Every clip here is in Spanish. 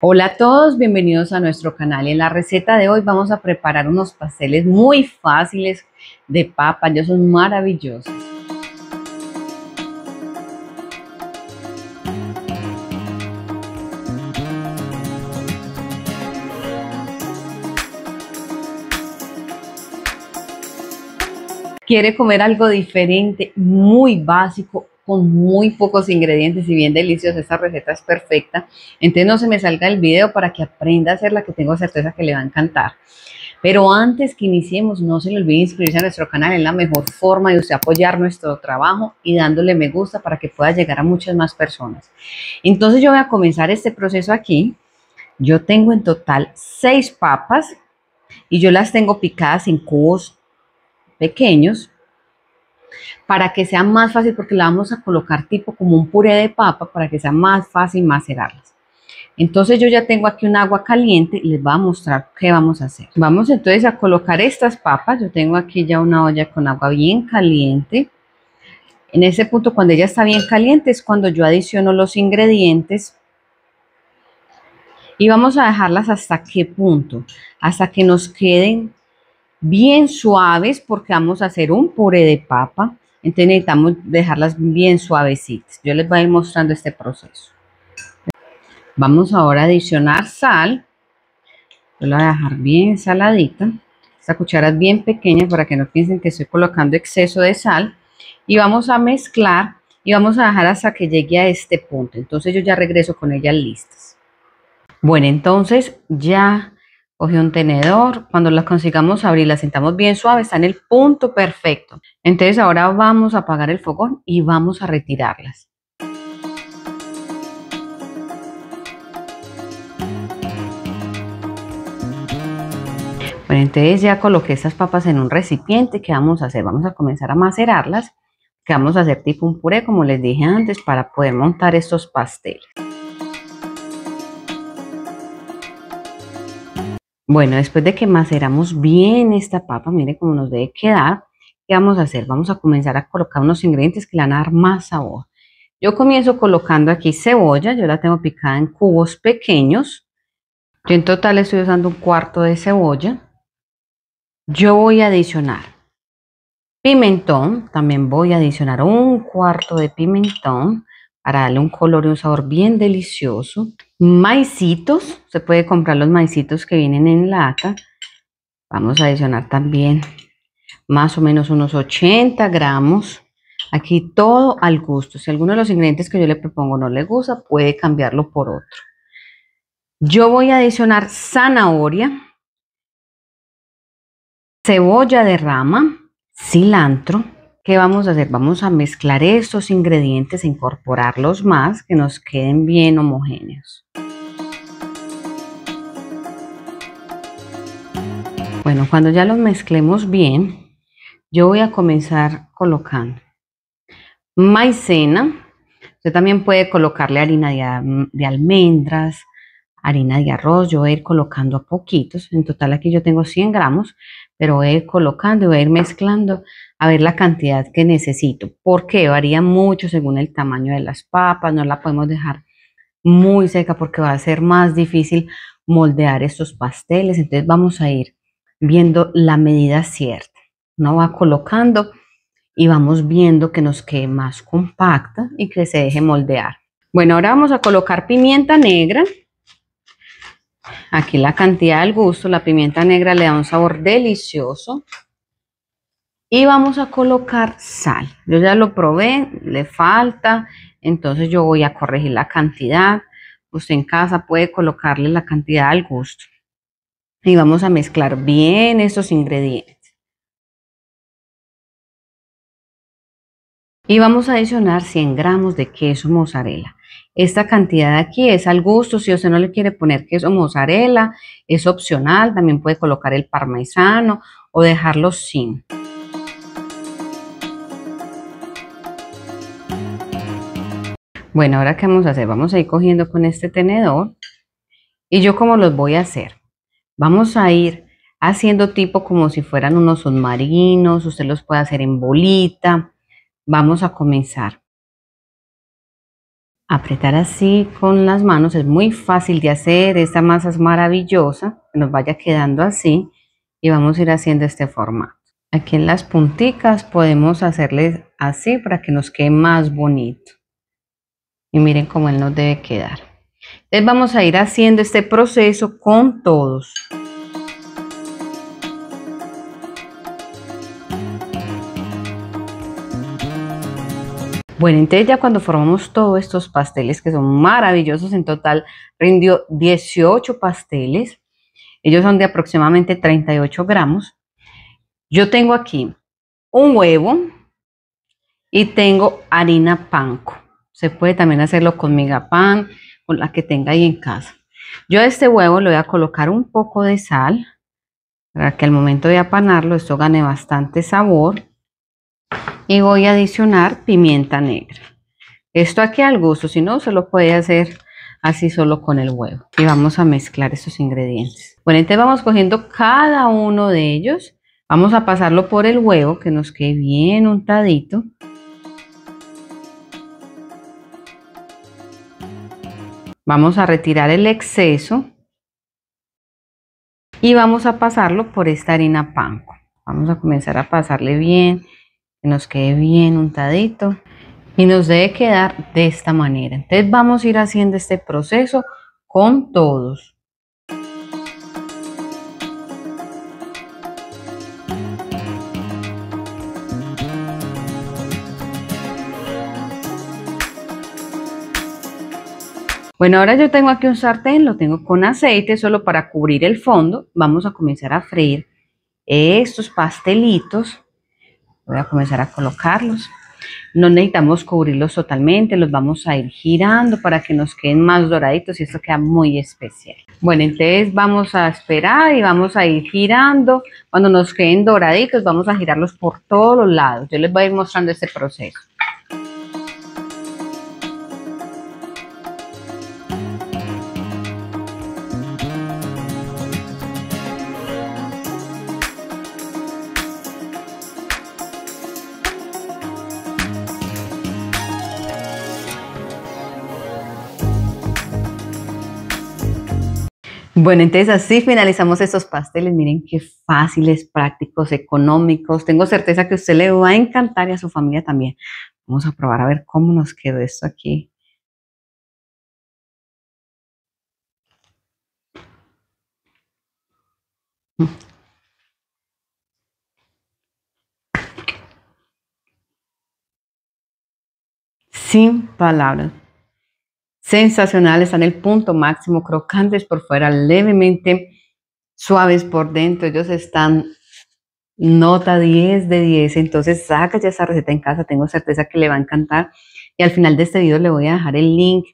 Hola a todos, bienvenidos a nuestro canal. En la receta de hoy vamos a preparar unos pasteles muy fáciles de papa, ellos son maravillosos. ¿Quiere comer algo diferente, muy básico, con muy pocos ingredientes y bien deliciosas, Esta receta es perfecta. Entonces no se me salga el video para que aprenda a hacerla, que tengo certeza que le va a encantar. Pero antes que iniciemos, no se le olvide inscribirse a nuestro canal. Es la mejor forma de usted apoyar nuestro trabajo y dándole me gusta para que pueda llegar a muchas más personas. Entonces yo voy a comenzar este proceso aquí. Yo tengo en total seis papas y yo las tengo picadas en cubos pequeños para que sea más fácil, porque la vamos a colocar tipo como un puré de papa, para que sea más fácil macerarlas. Entonces yo ya tengo aquí un agua caliente y les voy a mostrar qué vamos a hacer. Vamos entonces a colocar estas papas. Yo tengo aquí ya una olla con agua bien caliente. En ese punto cuando ella está bien caliente es cuando yo adiciono los ingredientes. Y vamos a dejarlas hasta qué punto. Hasta que nos queden bien suaves porque vamos a hacer un puré de papa. Entonces necesitamos dejarlas bien suavecitas. Yo les voy a ir mostrando este proceso. Vamos ahora a adicionar sal. Yo la voy a dejar bien saladita. Esta cuchara es bien pequeña para que no piensen que estoy colocando exceso de sal. Y vamos a mezclar y vamos a dejar hasta que llegue a este punto. Entonces yo ya regreso con ellas listas. Bueno, entonces ya Coge un tenedor, cuando las consigamos abrir, las sentamos bien suave, está en el punto perfecto. Entonces ahora vamos a apagar el fogón y vamos a retirarlas. Bueno, entonces ya coloqué estas papas en un recipiente. ¿Qué vamos a hacer? Vamos a comenzar a macerarlas. Que vamos a hacer tipo un puré, como les dije antes, para poder montar estos pasteles. Bueno, después de que maceramos bien esta papa, mire cómo nos debe quedar, ¿qué vamos a hacer? Vamos a comenzar a colocar unos ingredientes que le van a dar más sabor. Yo comienzo colocando aquí cebolla, yo la tengo picada en cubos pequeños. Yo en total estoy usando un cuarto de cebolla. Yo voy a adicionar pimentón, también voy a adicionar un cuarto de pimentón para darle un color y un sabor bien delicioso. Maicitos, se puede comprar los maicitos que vienen en lata. Vamos a adicionar también más o menos unos 80 gramos. Aquí todo al gusto. Si alguno de los ingredientes que yo le propongo no le gusta, puede cambiarlo por otro. Yo voy a adicionar zanahoria, cebolla de rama, cilantro, ¿qué vamos a hacer? Vamos a mezclar estos ingredientes, e incorporarlos más, que nos queden bien homogéneos. Bueno, cuando ya los mezclemos bien, yo voy a comenzar colocando maicena. Usted también puede colocarle harina de, de almendras, harina de arroz. Yo voy a ir colocando a poquitos. En total aquí yo tengo 100 gramos, pero voy a ir colocando y voy a ir mezclando a ver la cantidad que necesito. porque Varía mucho según el tamaño de las papas, no la podemos dejar muy seca porque va a ser más difícil moldear estos pasteles, entonces vamos a ir viendo la medida cierta, no va colocando y vamos viendo que nos quede más compacta y que se deje moldear. Bueno, ahora vamos a colocar pimienta negra, Aquí la cantidad al gusto, la pimienta negra le da un sabor delicioso. Y vamos a colocar sal. Yo ya lo probé, le falta, entonces yo voy a corregir la cantidad. Usted en casa puede colocarle la cantidad al gusto. Y vamos a mezclar bien estos ingredientes. Y vamos a adicionar 100 gramos de queso mozzarella. Esta cantidad de aquí es al gusto, si usted no le quiere poner queso mozzarella, es opcional, también puede colocar el parmesano o dejarlo sin. Bueno, ahora qué vamos a hacer, vamos a ir cogiendo con este tenedor y yo como los voy a hacer. Vamos a ir haciendo tipo como si fueran unos submarinos, usted los puede hacer en bolita. Vamos a comenzar. Apretar así con las manos es muy fácil de hacer, esta masa es maravillosa, nos vaya quedando así y vamos a ir haciendo este formato. Aquí en las punticas podemos hacerles así para que nos quede más bonito. Y miren cómo él nos debe quedar. Entonces vamos a ir haciendo este proceso con todos. Bueno, entonces ya cuando formamos todos estos pasteles que son maravillosos, en total rindió 18 pasteles. Ellos son de aproximadamente 38 gramos. Yo tengo aquí un huevo y tengo harina panco. Se puede también hacerlo con miga pan, con la que tenga ahí en casa. Yo a este huevo le voy a colocar un poco de sal para que al momento de apanarlo esto gane bastante sabor y voy a adicionar pimienta negra. Esto aquí al gusto, si no se lo puede hacer así solo con el huevo. Y vamos a mezclar estos ingredientes. Bueno, entonces vamos cogiendo cada uno de ellos. Vamos a pasarlo por el huevo que nos quede bien untadito. Vamos a retirar el exceso y vamos a pasarlo por esta harina panko. Vamos a comenzar a pasarle bien que nos quede bien untadito y nos debe quedar de esta manera. Entonces vamos a ir haciendo este proceso con todos. Bueno, ahora yo tengo aquí un sartén, lo tengo con aceite solo para cubrir el fondo. Vamos a comenzar a freír estos pastelitos. Voy a comenzar a colocarlos. No necesitamos cubrirlos totalmente, los vamos a ir girando para que nos queden más doraditos y esto queda muy especial. Bueno, entonces vamos a esperar y vamos a ir girando. Cuando nos queden doraditos vamos a girarlos por todos los lados. Yo les voy a ir mostrando este proceso. Bueno, entonces así finalizamos estos pasteles. Miren qué fáciles, prácticos, económicos. Tengo certeza que a usted le va a encantar y a su familia también. Vamos a probar a ver cómo nos quedó esto aquí. Mm. Sin palabras. Sensacionales están en el punto máximo, crocantes por fuera, levemente suaves por dentro, ellos están nota 10 de 10, entonces saca ya esa receta en casa, tengo certeza que le va a encantar y al final de este video le voy a dejar el link,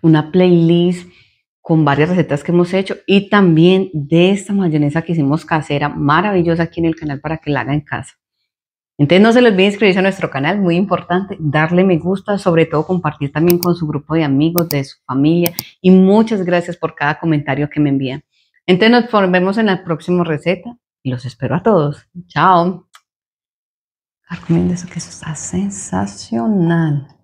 una playlist con varias recetas que hemos hecho y también de esta mayonesa que hicimos casera, maravillosa aquí en el canal para que la haga en casa. Entonces no se les olvide inscribirse a nuestro canal, muy importante, darle me gusta, sobre todo compartir también con su grupo de amigos, de su familia y muchas gracias por cada comentario que me envían. Entonces nos vemos en la próxima receta y los espero a todos. Chao. Recomiendo eso que eso está sensacional.